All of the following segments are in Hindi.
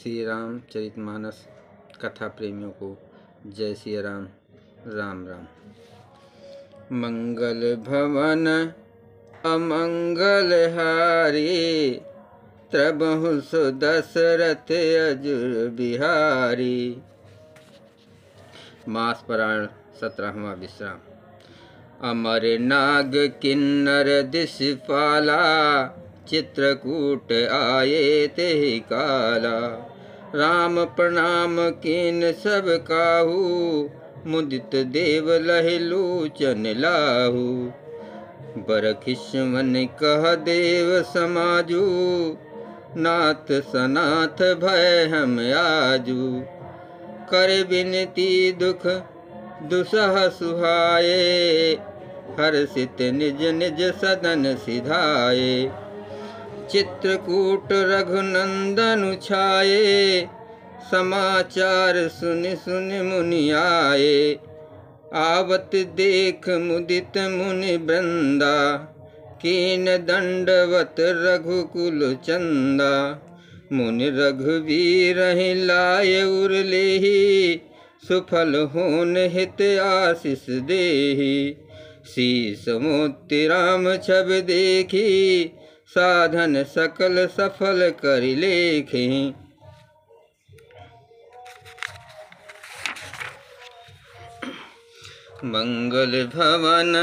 श्री राम चरित मानस कथा प्रेमियों को जय श्री राम राम राम मंगल भवन अमंगल हारी त्रबहु दशरथ अजुर बिहारी मास परायण सत्रहवा विश्राम अमर नाग किन्नर दिशपाला चित्रकूट आए ते काला राम प्रणाम किन सब काहू मुदित देव चन लाहू बरखिस्मन कह देव समाजू नाथ सनाथ भय हम आजू कर बिनती दुख दुसह सुहाए हर्षित निज निज सदन सिधाए चित्रकूट रघुनंदन छाए समाचार सुन सुन मुनि आए आवत देख मुदित मुनि बृंदा कीन दंडवत रघुकुल चंदा मुनि रघुवीर लाय उर ले सुफल होन हित आशीष देही शीस मोति राम छब देखी साधन सकल सफल कर लेखें मंगल भवन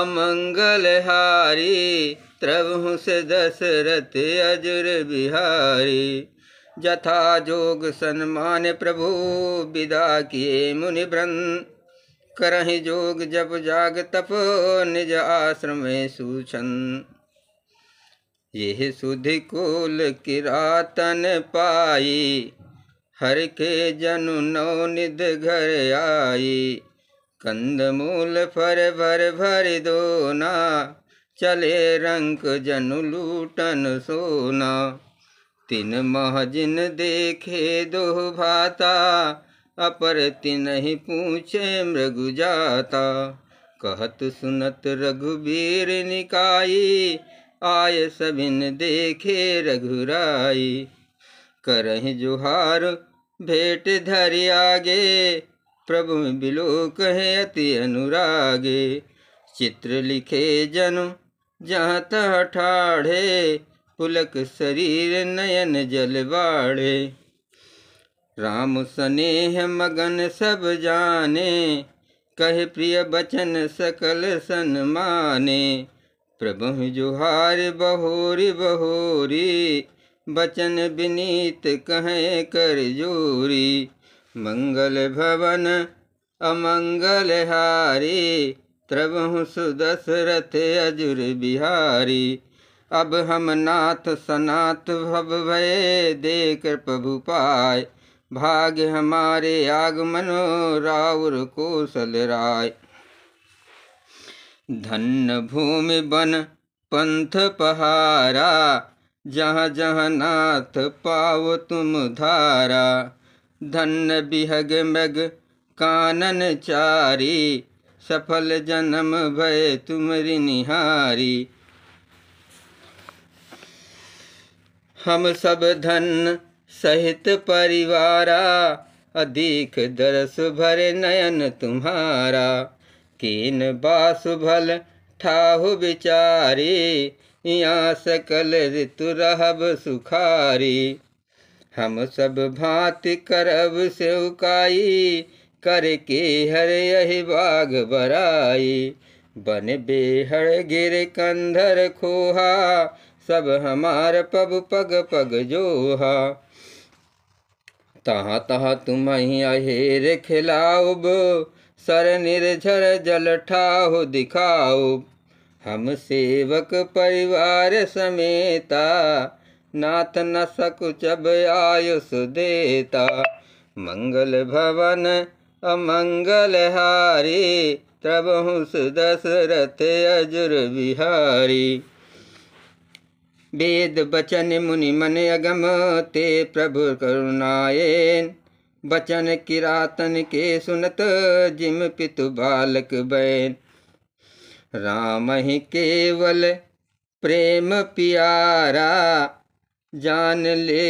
अमंगल हारी त्रभु से दशरथ अजुर बिहारी जथा जोग सन्मान प्रभु विदा किए मुनि ब्रन करहि जोग जब जाग तप निज आश्रम सूचन यह सुधि कुल किरातन पाई हर के जनु नौ निध घर आई कंद मूल फर भर भर दोना चले रंक जनु लूटन सोना तिन महजिन देखे दो भाता अपर तिन ही पूछे मृगु जाता कहत सुनत रघुबीर निकाई आय सबिन देखे रघुराई करह जुहार भेट धर आगे प्रभु बिलो कहे अति अनुरागे चित्र लिखे जन जहाँ ठाढ़े पुलक शरीर नयन जल बाढ़े राम स्नेह मगन सब जाने कह प्रिय बचन सकल सन माने प्रभु जुहार बहोरी बहोरी बचन विनीत कहें कर जोरी मंगल भवन अमंगल हारी त्रभु सुदशरथ अजुर बिहारी अब हम नाथ सनाथ भव भय दे कर प्रभु पाय भाग्य हमारे आगमनो रावर कौशल राय धन्य भूमि बन पंथ पहारा जहाँ जहाँ नाथ पाओ तुम धारा धन्य बिहग मग कानन चारी सफल जन्म भय तुमरी निहारी हम सब धन सहित परिवारा अधिक दरस भरे नयन तुम्हारा तीन बासुभल ठाहु बिचारी यहाँ सकल ऋतु रहब सुखारी हम सब भांति करब से उकाई करके हर यही बाग बराई बन बेहड़ गिर कंधर खोहा सब हमार पब पग पग जोहा तहाँ तहाँ तुम्हें अहेर खिलाऊब सर निर्झर जल ठाहु दिखाओ हम सेवक परिवार समेता नाथ न सकुचब आयुष देता मंगल भवन अमंगल हारी त्रबहुस दशरथ अजुर बिहारी वेद बचन मुनि मन अगम ते प्रभु करुणायन बचन किरातन के सुनत जिम पितु बालक बैन राम ही केवल प्रेम प्यारा जान ले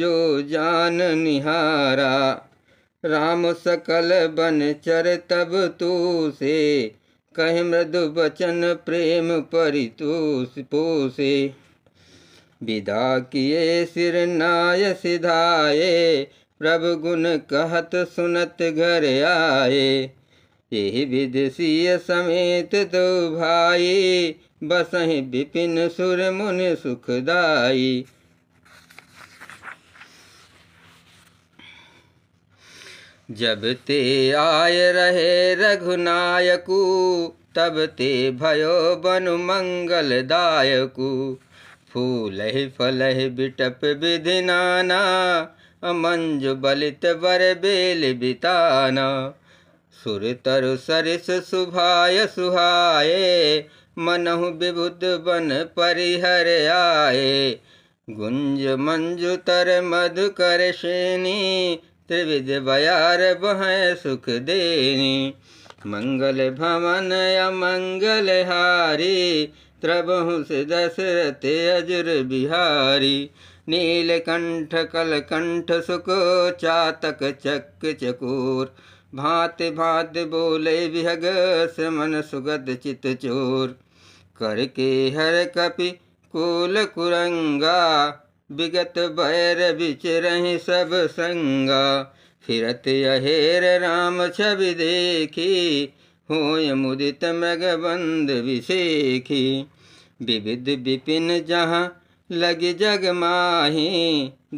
जो जान निहारा राम सकल बन चर तब तू से कह मृदु बचन प्रेम परितूस पोसे विदा किए सिर नाय सिधाए प्रभु गुण कहत सुनत घर आए ये विदेशीय समेत दो भाई बसहि विपिन सुर मुन सुखदाई जब ते आय रहे रघुनायकु तब ते भयो बनु मंगल दायकू फूल फलह बिटप विधि नाना मंजु बलित बर बेल बिताना सुर तरु सरिस सुभाय सुहाए मनहु विबुद बन परिहर आए गुंज मंजु तर मधु कर शेनी त्रिविध बयार बह सुख देनी मंगल भवन अमंगल हारी त्रबहु से दशरथ अजुर बिहारी नीलकंठ कलकंठ सुख चातक चक चकोर भात भात बोले विहग श्रमन सुगद चित चोर करके हर कपि कुल कुरंगा विगत बैर बिच रही सब संगा फिरत अहेर राम छवि देखी होय मुदित मगबंद विशेखी विविध विपिन जहाँ लगी जग माही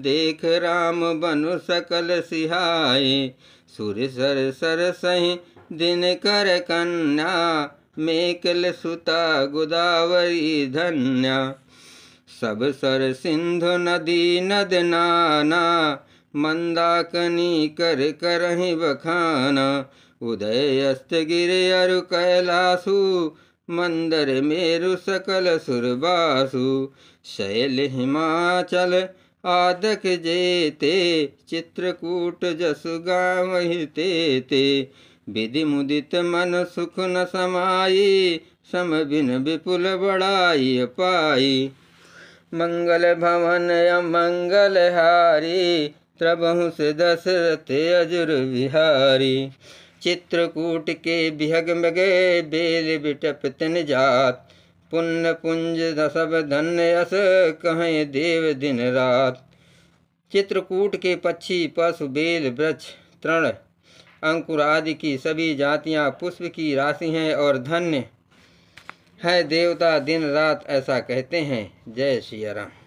देख राम बनु सकल सिहाई सुर सर सर सही दिन कर कन्या मेकल सुता गोदावरी धन्या सब सर सिंधु नदी नद नाना मंदाकनी कर करही बखाना उदय अस्त गिर अरु कैलासू मंदर मेरु सकल सुरबासु शैल हिमाचल आदक जेते चित्रकूट जस गाँव ते विधि मुदित मन सुख न समायी सम बिन विपुल बड़ाई पाई मंगल भवन अमंगल हारी त्रभुस से दशरथ अजुर बिहारी चित्रकूट के बिहग मगे बेल बिटप तिन जात पुण्य पुंज दसब धन अस कहें देव दिन रात चित्रकूट के पक्षी पशु बेल वृक्ष तृण अंकुर आदि की सभी जातियां पुष्प की राशि हैं और धन्य है देवता दिन रात ऐसा कहते हैं जय श्री राम